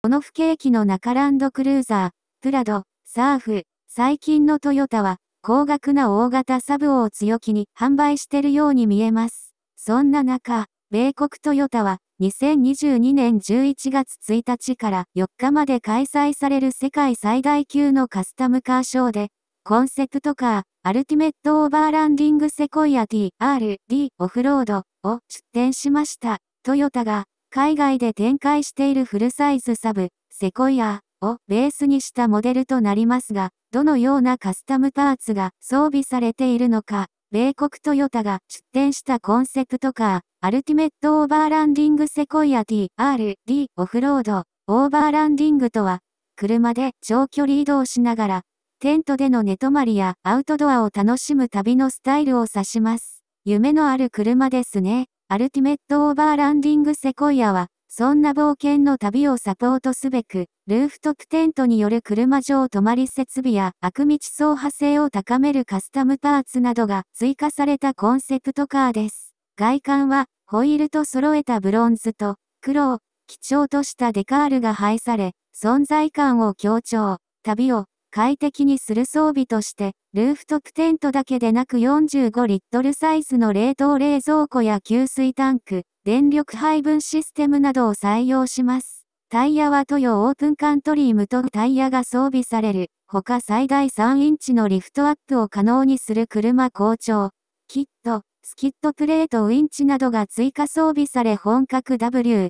この不景気の中ランドクルーザー、プラド、サーフ、最近のトヨタは、高額な大型サブを強気に販売しているように見えます。そんな中、米国トヨタは、2022年11月1日から4日まで開催される世界最大級のカスタムカーショーで、コンセプトカー、アルティメットオーバーランディングセコイア TRD オフロードを出展しました。トヨタが海外で展開しているフルサイズサブ、セコイアをベースにしたモデルとなりますが、どのようなカスタムパーツが装備されているのか、米国トヨタが出展したコンセプトカー、アルティメットオーバーランディングセコイア TRD オフロード、オーバーランディングとは、車で長距離移動しながら、テントでの寝泊まりやアウトドアを楽しむ旅のスタイルを指します。夢のある車ですね。アルティメットオーバーランディングセコイアは、そんな冒険の旅をサポートすべく、ルーフトップテントによる車上泊まり設備や、悪道走破性を高めるカスタムパーツなどが追加されたコンセプトカーです。外観は、ホイールと揃えたブロンズと、黒を基調としたデカールが配され、存在感を強調。旅を快適にする装備として、ルーフトップテントだけでなく45リットルサイズの冷凍冷蔵庫や給水タンク、電力配分システムなどを採用します。タイヤはトヨオープンカントリームとタイヤが装備される、他最大3インチのリフトアップを可能にする車好調、キット、スキットプレートウインチなどが追加装備され本格 WD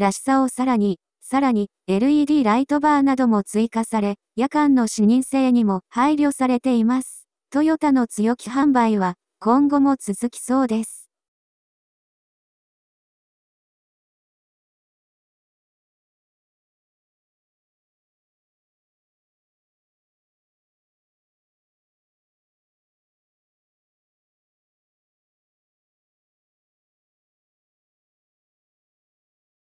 らしさをさらにさらに、LED ライトバーなども追加され、夜間の視認性にも配慮されています。トヨタの強気販売は、今後も続きそうです。